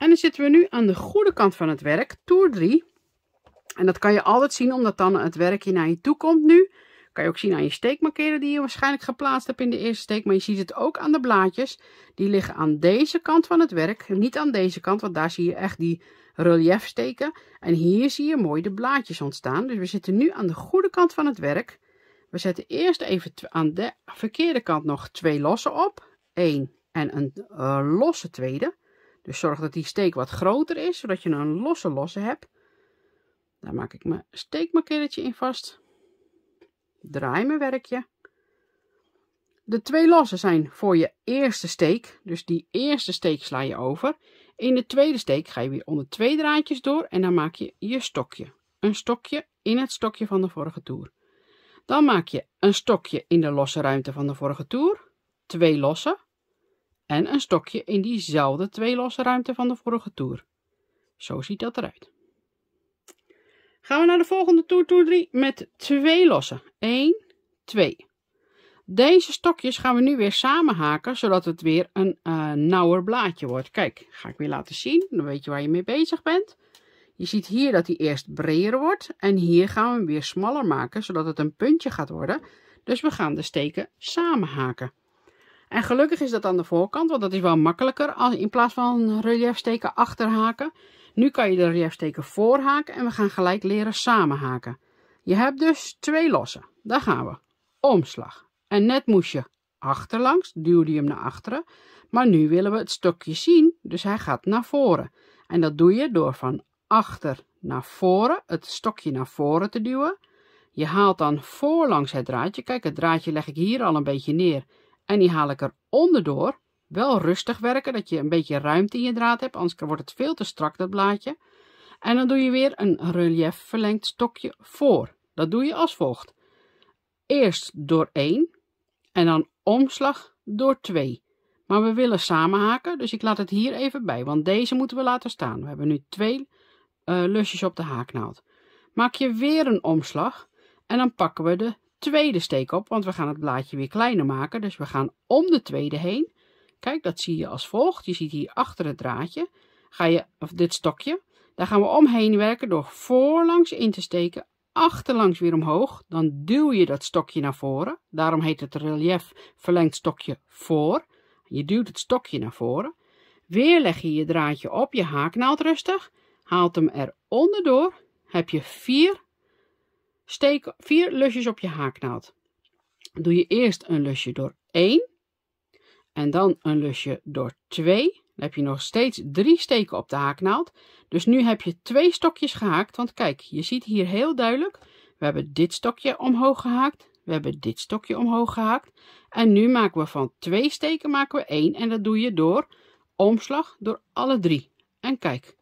En dan zitten we nu aan de goede kant van het werk, toer 3. En dat kan je altijd zien, omdat dan het werk hier naar je toe komt nu. Kan je ook zien aan je steekmarkeren die je waarschijnlijk geplaatst hebt in de eerste steek. Maar je ziet het ook aan de blaadjes. Die liggen aan deze kant van het werk. Niet aan deze kant, want daar zie je echt die relief steken. En hier zie je mooi de blaadjes ontstaan. Dus we zitten nu aan de goede kant van het werk. We zetten eerst even aan de verkeerde kant nog twee lossen op. 1. en een eh, losse tweede. Dus zorg dat die steek wat groter is, zodat je een losse losse hebt. Daar maak ik mijn steekmarkertje in vast. Draai mijn werkje. De twee lossen zijn voor je eerste steek. Dus die eerste steek sla je over. In de tweede steek ga je weer onder twee draadjes door en dan maak je je stokje. Een stokje in het stokje van de vorige toer. Dan maak je een stokje in de losse ruimte van de vorige toer. Twee lossen en een stokje in diezelfde twee losse ruimte van de vorige toer. Zo ziet dat eruit. Gaan we naar de volgende toer, toer 3, met twee lossen. 1, 2. Deze stokjes gaan we nu weer samenhaken, zodat het weer een eh, nauwer blaadje wordt. Kijk, ga ik weer laten zien, dan weet je waar je mee bezig bent. Je ziet hier dat hij eerst breder wordt en hier gaan we hem weer smaller maken, zodat het een puntje gaat worden. Dus we gaan de steken samenhaken. En gelukkig is dat aan de voorkant, want dat is wel makkelijker als in plaats van reliefsteken achterhaken. Nu kan je de reliefsteken voorhaken en we gaan gelijk leren samenhaken. Je hebt dus twee lossen. Daar gaan we. Omslag. En net moest je achterlangs, duwde je hem naar achteren. Maar nu willen we het stokje zien, dus hij gaat naar voren. En dat doe je door van achter naar voren, het stokje naar voren te duwen. Je haalt dan voorlangs het draadje. Kijk, het draadje leg ik hier al een beetje neer. En die haal ik er onderdoor. Wel rustig werken, dat je een beetje ruimte in je draad hebt, anders wordt het veel te strak, dat blaadje. En dan doe je weer een relief verlengd stokje voor. Dat doe je als volgt. Eerst door 1 en dan omslag door 2. Maar we willen samenhaken, dus ik laat het hier even bij, want deze moeten we laten staan. We hebben nu twee eh, lusjes op de haaknaald. Maak je weer een omslag en dan pakken we de tweede steek op, want we gaan het blaadje weer kleiner maken. Dus we gaan om de tweede heen. Kijk, dat zie je als volgt. Je ziet hier achter het draadje, ga je, dit stokje, daar gaan we omheen werken door voorlangs in te steken, achterlangs weer omhoog. Dan duw je dat stokje naar voren. Daarom heet het relief verlengd stokje voor. Je duwt het stokje naar voren. Weer leg je je draadje op, je haaknaald rustig. Haalt hem eronder door. Heb je vier Steek vier lusjes op je haaknaald. Doe je eerst een lusje door 1 en dan een lusje door 2. Dan heb je nog steeds drie steken op de haaknaald. Dus nu heb je twee stokjes gehaakt, want kijk, je ziet hier heel duidelijk, we hebben dit stokje omhoog gehaakt, we hebben dit stokje omhoog gehaakt. En nu maken we van twee steken maken we één en dat doe je door omslag door alle drie. En kijk,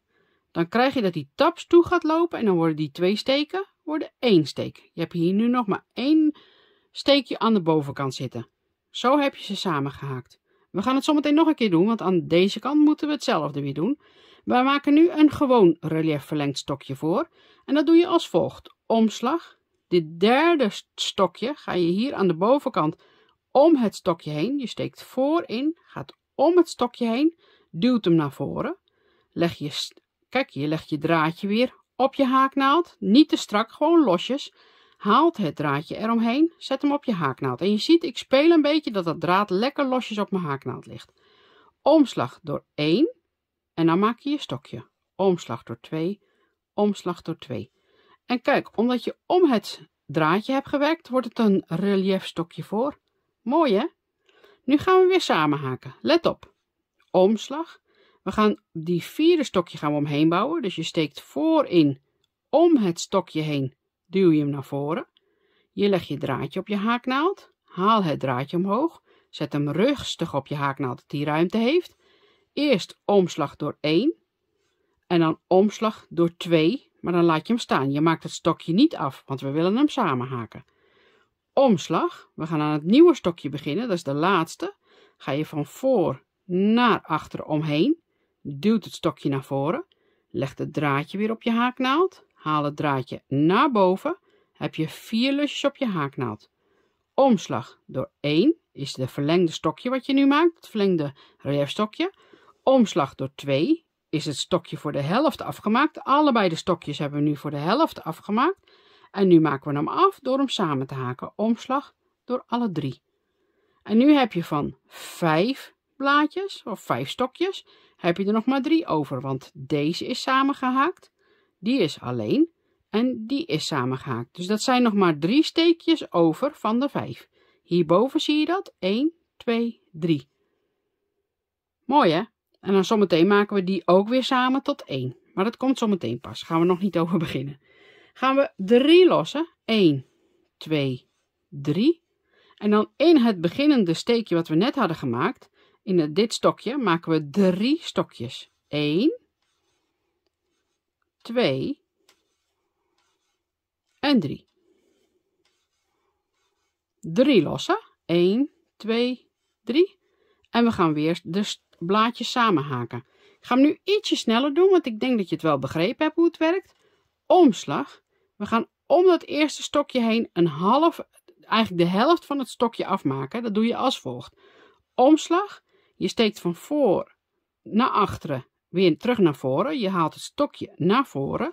dan krijg je dat die taps toe gaat lopen en dan worden die twee steken worden één steek. Je hebt hier nu nog maar één steekje aan de bovenkant zitten. Zo heb je ze samengehaakt. We gaan het zometeen nog een keer doen, want aan deze kant moeten we hetzelfde weer doen. We maken nu een gewoon relief verlengd stokje voor. En dat doe je als volgt. Omslag. Dit derde stokje ga je hier aan de bovenkant om het stokje heen. Je steekt voorin, gaat om het stokje heen, duwt hem naar voren. Leg je Kijk, je legt je draadje weer op je haaknaald. Niet te strak, gewoon losjes. Haalt het draadje eromheen, zet hem op je haaknaald. En je ziet, ik speel een beetje dat dat draad lekker losjes op mijn haaknaald ligt. Omslag door 1 en dan maak je je stokje. Omslag door 2, omslag door 2. En kijk, omdat je om het draadje hebt gewerkt, wordt het een relief stokje voor. Mooi hè? Nu gaan we weer samen haken. Let op. Omslag, we gaan die vierde stokje gaan we omheen bouwen. Dus je steekt voorin om het stokje heen, duw je hem naar voren. Je legt je draadje op je haaknaald, haal het draadje omhoog, zet hem rustig op je haaknaald dat die ruimte heeft. Eerst omslag door 1 en dan omslag door 2, maar dan laat je hem staan. Je maakt het stokje niet af, want we willen hem samen haken. Omslag, we gaan aan het nieuwe stokje beginnen, dat is de laatste. Ga je van voor naar achter omheen duwt het stokje naar voren, legt het draadje weer op je haaknaald, haal het draadje naar boven, heb je vier lusjes op je haaknaald. Omslag door 1 is de verlengde stokje wat je nu maakt, het verlengde reliefstokje. Omslag door 2 is het stokje voor de helft afgemaakt. Allebei de stokjes hebben we nu voor de helft afgemaakt. En nu maken we hem af door hem samen te haken. Omslag door alle drie. En nu heb je van 5 blaadjes of vijf stokjes, heb je er nog maar drie over, want deze is samengehaakt, die is alleen en die is samengehaakt. Dus dat zijn nog maar drie steekjes over van de vijf. Hierboven zie je dat, 1, 2, 3. Mooi hè? En dan zometeen maken we die ook weer samen tot 1. Maar dat komt zometeen pas, gaan we nog niet over beginnen. Gaan we 3 lossen, 1, 2, 3. En dan in het beginnende steekje wat we net hadden gemaakt, in dit stokje maken we drie stokjes. 1, 2 en 3. Drie lossen. 1, 2, 3. En we gaan weer de blaadjes samenhaken. Ik ga hem nu ietsje sneller doen, want ik denk dat je het wel begrepen hebt hoe het werkt. Omslag. We gaan om dat eerste stokje heen een half, eigenlijk de helft van het stokje afmaken. Dat doe je als volgt. Omslag je steekt van voor naar achteren, weer terug naar voren. Je haalt het stokje naar voren.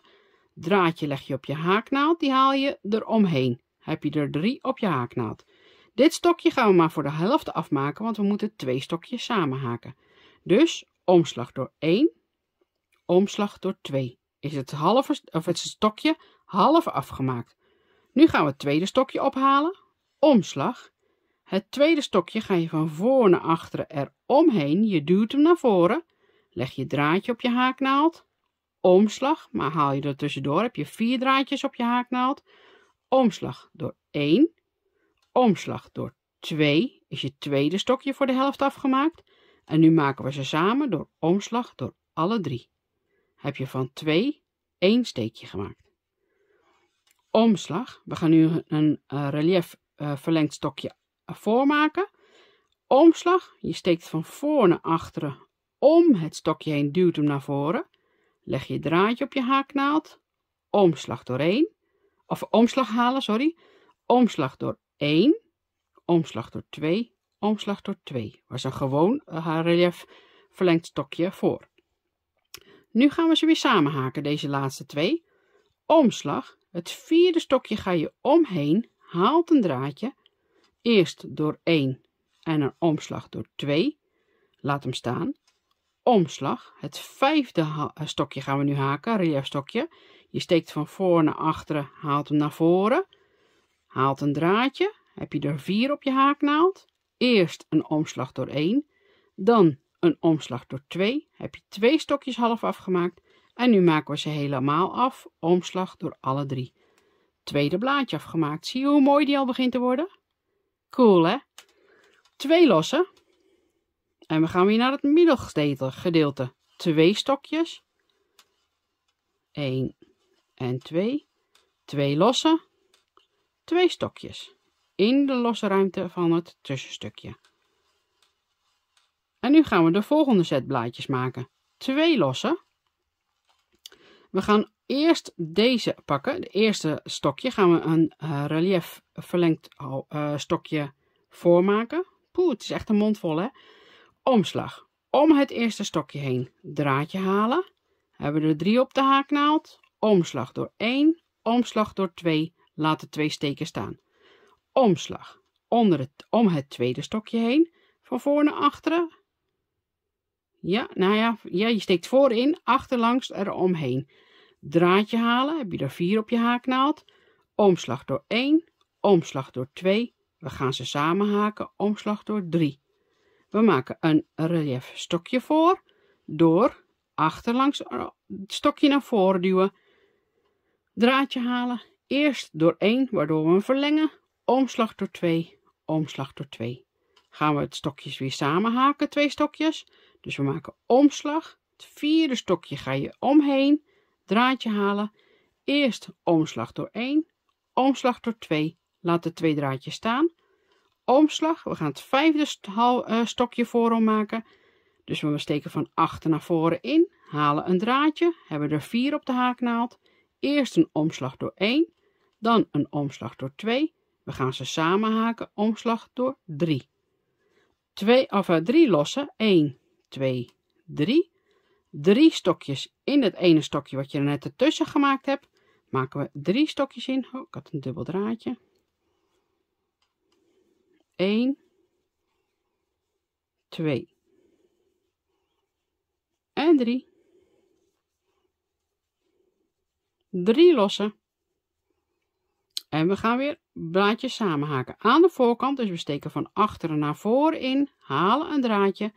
Draadje leg je op je haaknaald, die haal je eromheen. Heb je er drie op je haaknaald. Dit stokje gaan we maar voor de helft afmaken, want we moeten twee stokjes samen haken. Dus omslag door 1, omslag door 2. Is het, halve, of het stokje half afgemaakt. Nu gaan we het tweede stokje ophalen, omslag. Het tweede stokje ga je van voor naar achteren omheen, je duwt hem naar voren, leg je draadje op je haaknaald, omslag, maar haal je er tussendoor, heb je vier draadjes op je haaknaald, omslag door 1, omslag door 2, is je tweede stokje voor de helft afgemaakt, en nu maken we ze samen door omslag door alle drie. Heb je van 2 één steekje gemaakt. Omslag, we gaan nu een eh, relief eh, verlengd stokje eh, voormaken, omslag. Je steekt van voor naar achteren om het stokje heen, duwt hem naar voren. Leg je draadje op je haaknaald. Omslag door één. Of omslag halen, sorry. Omslag door 1, omslag door 2, omslag door 2. Was een gewoon een eh, relief verlengd stokje voor. Nu gaan we ze weer samen haken, deze laatste twee. Omslag, het vierde stokje ga je omheen, haalt een draadje. Eerst door 1 en een omslag door 2. Laat hem staan. Omslag. Het vijfde eh, stokje gaan we nu haken, relief stokje. Je steekt van voor naar achteren, haalt hem naar voren. Haalt een draadje. Heb je er 4 op je haaknaald. Eerst een omslag door 1. Dan een omslag door 2. Heb je twee stokjes half afgemaakt. En nu maken we ze helemaal af. Omslag door alle drie. Tweede blaadje afgemaakt. Zie je hoe mooi die al begint te worden? Cool hè? 2 lossen. En we gaan weer naar het middelgedeelte. 2 stokjes. 1 en 2. 2 lossen. 2 stokjes. In de losse ruimte van het tussenstukje. En nu gaan we de volgende set blaadjes maken. 2 lossen. We gaan eerst deze pakken. De eerste stokje gaan we een eh, relief verlengd eh, stokje voormaken. Poeh, het is echt een mond vol, hè? Omslag. Om het eerste stokje heen. Draadje halen. Hebben er drie op de haaknaald. Omslag door 1. Omslag door 2. Laat de twee steken staan. Omslag. Onder het, om het tweede stokje heen. Van voor naar achteren. Ja, nou ja, ja, je steekt voorin, achterlangs eromheen. Draadje halen, heb je er vier op je haaknaald. Omslag door 1, omslag door 2, we gaan ze samen haken, omslag door 3. We maken een relief stokje voor door achterlangs het eh, stokje naar voren duwen. Draadje halen, eerst door 1, waardoor we hem verlengen, omslag door 2, omslag door 2. Gaan we het stokjes weer samen haken, twee stokjes. Dus we maken omslag, het vierde stokje ga je omheen, draadje halen, eerst omslag door 1, omslag door 2, laat de twee draadjes staan omslag. We gaan het vijfde eh, stokje voorom maken. Dus we steken van achter naar voren in, halen een draadje, hebben er vier op de haaknaald. Eerst een omslag door 1, dan een omslag door 2. We gaan ze samen haken, omslag door 3. 2 of 3 eh, lossen, 1, 2, 3. 3 stokjes in het ene stokje wat je er net ertussen gemaakt hebt. Maken we drie stokjes in. Oh, ik had een dubbel draadje. 1, 2 en 3. 3 lossen. En we gaan weer blaadjes samenhaken. Aan de voorkant, dus we steken van achteren naar voren in, halen een draadje,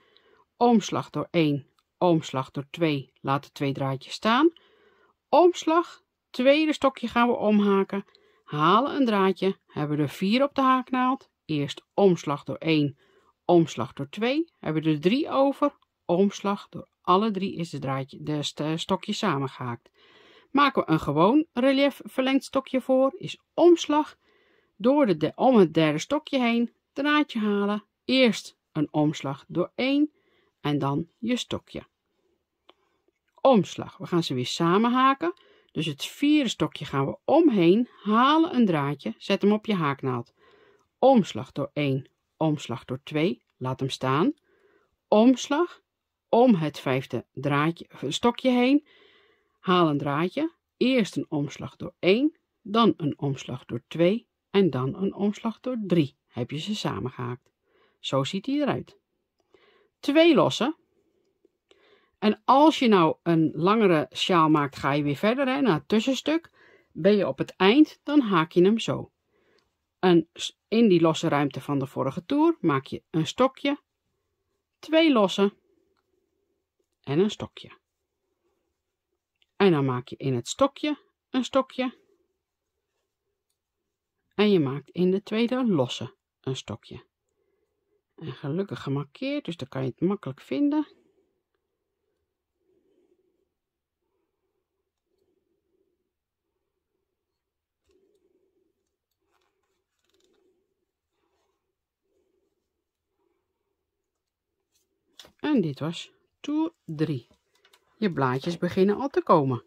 omslag door 1, omslag door 2, laten twee draadjes staan. Omslag, tweede stokje gaan we omhaken, halen een draadje, hebben we er 4 op de haaknaald, eerst omslag door 1, omslag door 2. Hebben we er 3 over, omslag door alle drie is de, draadje, de eh, stokje samengehaakt. Maken we een gewoon relief verlengd stokje voor, is omslag door de, om het derde stokje heen, draadje halen, eerst een omslag door 1 en dan je stokje. Omslag, we gaan ze weer samenhaken. Dus het vierde stokje gaan we omheen, halen een draadje, zet hem op je haaknaald omslag door 1, omslag door 2, laat hem staan, omslag om het vijfde draadje, eh, stokje heen, haal een draadje, eerst een omslag door 1, dan een omslag door 2 en dan een omslag door 3 heb je ze samengehaakt. Zo ziet hij eruit. Twee lossen. En als je nou een langere sjaal maakt, ga je weer verder hè, naar het tussenstuk. Ben je op het eind, dan haak je hem zo een, in die losse ruimte van de vorige toer maak je een stokje, twee lossen en een stokje. En dan maak je in het stokje een stokje. En je maakt in de tweede losse een stokje. En gelukkig gemarkeerd, dus dan kan je het makkelijk vinden. En dit was toer 3. Je blaadjes beginnen al te komen.